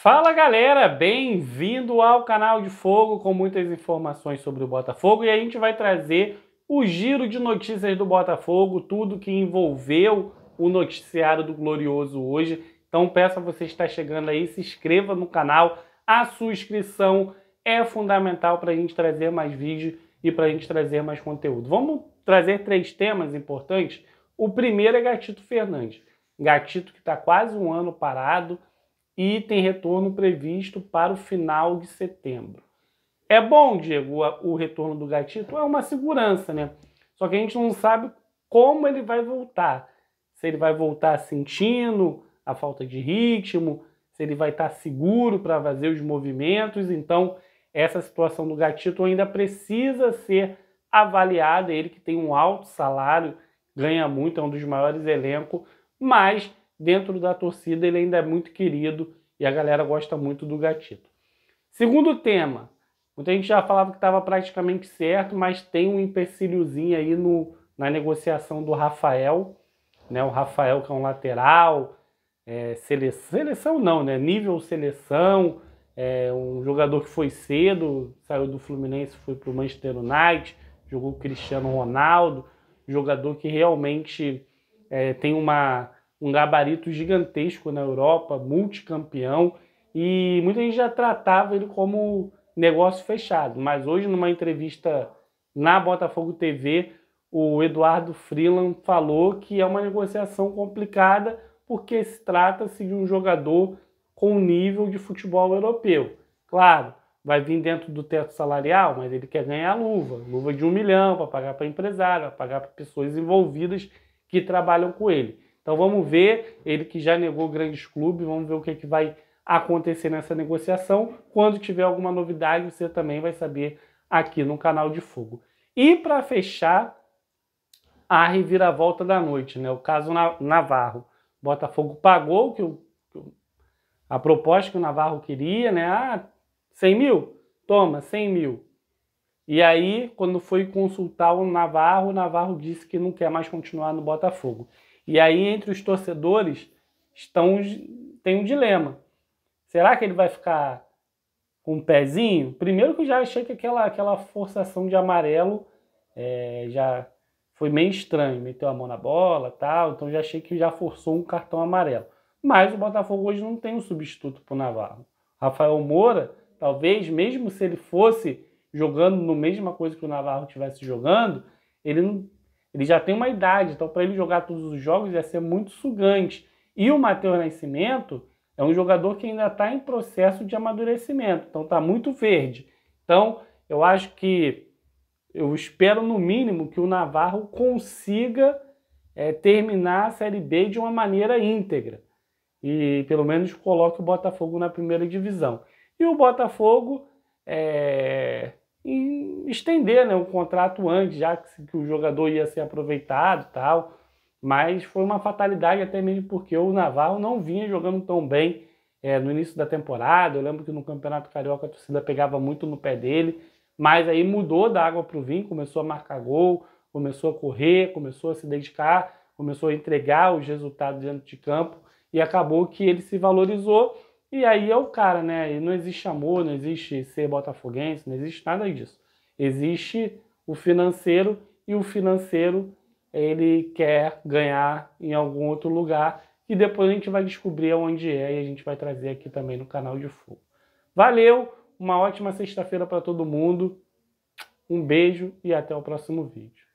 Fala galera, bem-vindo ao canal de Fogo com muitas informações sobre o Botafogo e a gente vai trazer o giro de notícias do Botafogo, tudo que envolveu o noticiário do Glorioso hoje. Então peço a você que está chegando aí, se inscreva no canal, a sua inscrição é fundamental para a gente trazer mais vídeos e para a gente trazer mais conteúdo. Vamos trazer três temas importantes. O primeiro é Gatito Fernandes. Gatito que está quase um ano parado, e tem retorno previsto para o final de setembro. É bom, Diego, o retorno do Gatito? É uma segurança, né? Só que a gente não sabe como ele vai voltar. Se ele vai voltar sentindo a falta de ritmo, se ele vai estar seguro para fazer os movimentos. Então, essa situação do Gatito ainda precisa ser avaliada. Ele que tem um alto salário, ganha muito, é um dos maiores elencos, mas dentro da torcida ele ainda é muito querido e a galera gosta muito do gatito. Segundo tema, muita gente já falava que estava praticamente certo, mas tem um empecilhozinho aí no, na negociação do Rafael, né? O Rafael que é um lateral, é, seleção, seleção não, né? Nível seleção, é, um jogador que foi cedo, saiu do Fluminense, foi para o Manchester United, jogou Cristiano Ronaldo, jogador que realmente é, tem uma um gabarito gigantesco na Europa, multicampeão, e muita gente já tratava ele como negócio fechado. Mas hoje, numa entrevista na Botafogo TV, o Eduardo Freeland falou que é uma negociação complicada porque se trata-se de um jogador com nível de futebol europeu. Claro, vai vir dentro do teto salarial, mas ele quer ganhar luva, luva de um milhão para pagar para empresário, para pagar para pessoas envolvidas que trabalham com ele. Então vamos ver, ele que já negou grandes clubes, vamos ver o que, é que vai acontecer nessa negociação. Quando tiver alguma novidade, você também vai saber aqui no canal de Fogo. E para fechar, a reviravolta da noite, né? O caso Navarro. Botafogo pagou que o, a proposta que o Navarro queria, né? Ah, 100 mil? Toma, 100 mil. E aí, quando foi consultar o Navarro, o Navarro disse que não quer mais continuar no Botafogo. E aí, entre os torcedores, estão, tem um dilema. Será que ele vai ficar com um pezinho? Primeiro que eu já achei que aquela, aquela forçação de amarelo é, já foi meio estranho. Meteu a mão na bola tal, então já achei que já forçou um cartão amarelo. Mas o Botafogo hoje não tem um substituto para o Navarro. Rafael Moura, talvez, mesmo se ele fosse jogando no mesma coisa que o Navarro estivesse jogando, ele não ele já tem uma idade, então para ele jogar todos os jogos ia ser muito sugante. E o Matheus Nascimento é um jogador que ainda está em processo de amadurecimento, então está muito verde. Então eu acho que eu espero no mínimo que o Navarro consiga é, terminar a Série B de uma maneira íntegra e pelo menos coloque o Botafogo na primeira divisão. E o Botafogo é, e estender né, o contrato antes, já que, que o jogador ia ser aproveitado tal. Mas foi uma fatalidade até mesmo porque o Naval não vinha jogando tão bem é, no início da temporada. Eu lembro que no Campeonato Carioca a torcida pegava muito no pé dele, mas aí mudou da água para o vinho, começou a marcar gol, começou a correr, começou a se dedicar, começou a entregar os resultados dentro de campo e acabou que ele se valorizou e aí é o cara, né? não existe amor, não existe ser botafoguense, não existe nada disso. Existe o financeiro e o financeiro ele quer ganhar em algum outro lugar e depois a gente vai descobrir onde é e a gente vai trazer aqui também no canal de fogo. Valeu, uma ótima sexta-feira para todo mundo. Um beijo e até o próximo vídeo.